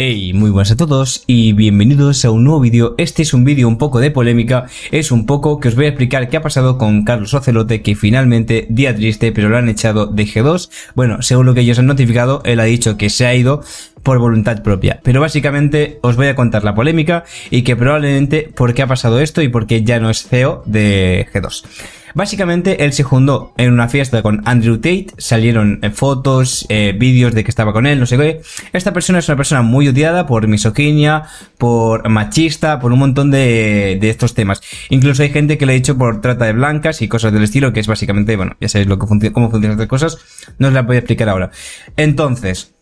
Hey, muy buenas a todos y bienvenidos a un nuevo vídeo. Este es un vídeo un poco de polémica, es un poco que os voy a explicar qué ha pasado con Carlos Ocelote, que finalmente, día triste, pero lo han echado de G2. Bueno, según lo que ellos han notificado, él ha dicho que se ha ido por voluntad propia. Pero básicamente os voy a contar la polémica y que probablemente por qué ha pasado esto y por qué ya no es CEO de G2. Básicamente, él se juntó en una fiesta con Andrew Tate, salieron eh, fotos, eh, vídeos de que estaba con él, no sé qué. Esta persona es una persona muy odiada por misoginia, por machista, por un montón de, estos temas. Incluso hay gente que le ha dicho por trata de blancas y cosas del estilo, que es básicamente, bueno, ya sabéis lo que cómo funcionan estas cosas, no os las voy a explicar ahora. Entonces,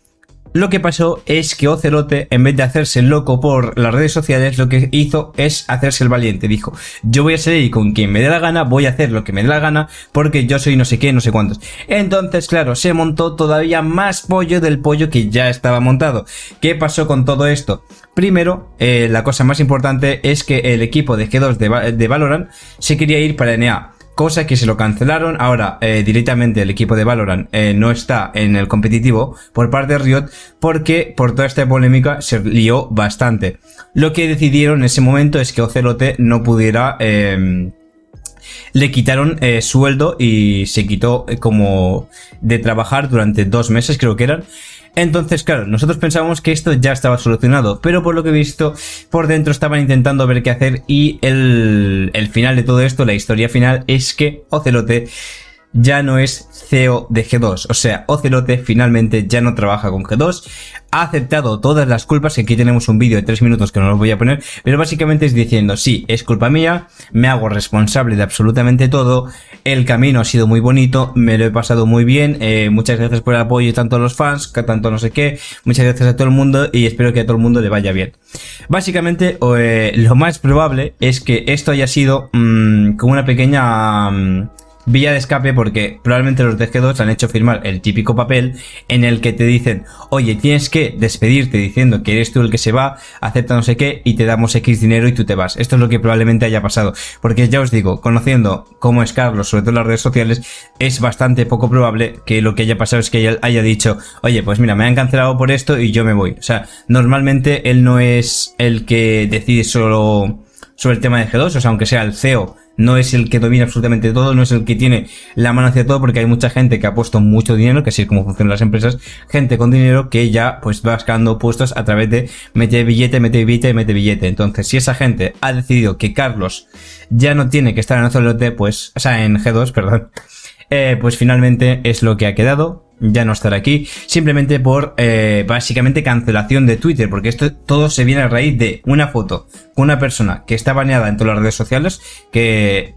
lo que pasó es que Ocelote, en vez de hacerse loco por las redes sociales, lo que hizo es hacerse el valiente. Dijo, yo voy a salir con quien me dé la gana, voy a hacer lo que me dé la gana, porque yo soy no sé qué, no sé cuántos. Entonces, claro, se montó todavía más pollo del pollo que ya estaba montado. ¿Qué pasó con todo esto? Primero, eh, la cosa más importante es que el equipo de G2 de, de Valorant se quería ir para NA cosa que se lo cancelaron. Ahora, eh, directamente el equipo de Valorant eh, no está en el competitivo por parte de Riot porque por toda esta polémica se lió bastante. Lo que decidieron en ese momento es que Ocelote no pudiera... Em, le quitaron eh, sueldo y se quitó como de trabajar durante dos meses, creo que eran. Entonces, claro, nosotros pensábamos que esto ya estaba solucionado, pero por lo que he visto, por dentro estaban intentando ver qué hacer y el, final de todo esto, la historia final, es que Ocelote ya no es CEO de G2. O sea, Ocelote finalmente ya no trabaja con G2. Ha aceptado todas las culpas. Aquí tenemos un vídeo de 3 minutos que no lo voy a poner. Pero básicamente es diciendo, sí, es culpa mía. Me hago responsable de absolutamente todo. El camino ha sido muy bonito. Me lo he pasado muy bien. Eh, muchas gracias por el apoyo tanto a los fans, que tanto no sé qué. Muchas gracias a todo el mundo y espero que a todo el mundo le vaya bien. Básicamente, eh, lo más probable es que esto haya sido mm, como una pequeña... Mm, vía de escape porque probablemente los g 2 han hecho firmar el típico papel en el que te dicen, oye, tienes que despedirte diciendo que eres tú el que se va, acepta no sé qué y te damos X dinero y tú te vas. Esto es lo que probablemente haya pasado. Porque ya os digo, conociendo cómo es Carlos, sobre todo en las redes sociales, es bastante poco probable que lo que haya pasado es que él haya dicho, oye, pues mira, me han cancelado por esto y yo me voy. O sea, normalmente él no es el que decide solo sobre el tema de G2, o sea, aunque sea el CEO no es el que domina absolutamente todo, no es el que tiene la mano hacia todo, porque hay mucha gente que ha puesto mucho dinero, que así es como funcionan las empresas, gente con dinero que ya pues va buscando puestos a través de mete billete, mete billete, mete billete. Entonces, si esa gente ha decidido que Carlos ya no tiene que estar en pues, o sea, en G2, perdón, eh, pues finalmente es lo que ha quedado ya no estará aquí, simplemente por eh, básicamente cancelación de Twitter, porque esto todo se viene a raíz de una foto con una persona que está baneada en todas las redes sociales, que...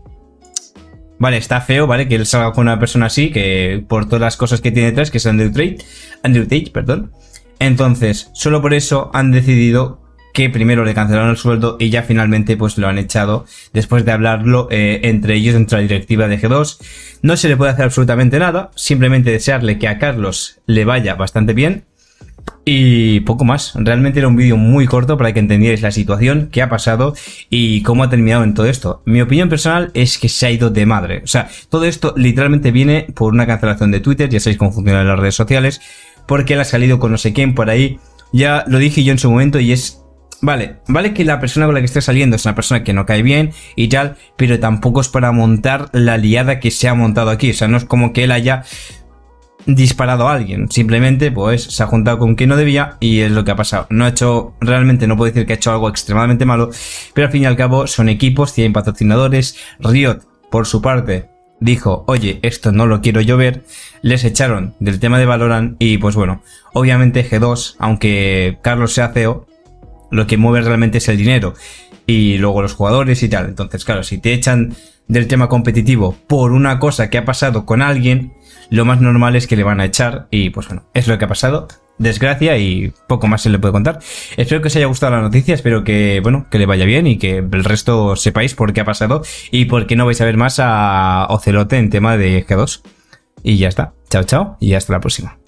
Vale, está feo, ¿vale? Que él salga con una persona así, que por todas las cosas que tiene detrás, que es Andrew Tate, Andrew Tate, perdón. Entonces, solo por eso han decidido que primero le cancelaron el sueldo y ya finalmente pues lo han echado después de hablarlo eh, entre ellos, entre la directiva de G2. No se le puede hacer absolutamente nada, simplemente desearle que a Carlos le vaya bastante bien. Y poco más, realmente era un vídeo muy corto para que entendierais la situación, que ha pasado y cómo ha terminado en todo esto. Mi opinión personal es que se ha ido de madre. O sea, todo esto literalmente viene por una cancelación de Twitter, ya sabéis cómo funcionan las redes sociales, porque él ha salido con no sé quién por ahí. Ya lo dije yo en su momento y es Vale, vale que la persona con la que esté saliendo es una persona que no cae bien y tal, pero tampoco es para montar la liada que se ha montado aquí. O sea, no es como que él haya disparado a alguien. Simplemente, pues, se ha juntado con quien no debía y es lo que ha pasado. No ha hecho, realmente no puedo decir que ha hecho algo extremadamente malo, pero al fin y al cabo son equipos, tienen patrocinadores. Riot, por su parte, dijo, oye, esto no lo quiero yo ver. Les echaron del tema de Valorant y, pues bueno, obviamente G2, aunque Carlos sea CEO, lo que mueve realmente es el dinero y luego los jugadores y tal. Entonces, claro, si te echan del tema competitivo por una cosa que ha pasado con alguien, lo más normal es que le van a echar y pues bueno, es lo que ha pasado. Desgracia y poco más se le puede contar. Espero que os haya gustado la noticia, espero que, bueno, que le vaya bien y que el resto sepáis por qué ha pasado y por qué no vais a ver más a Ocelote en tema de G2. Y ya está. Chao, chao y hasta la próxima.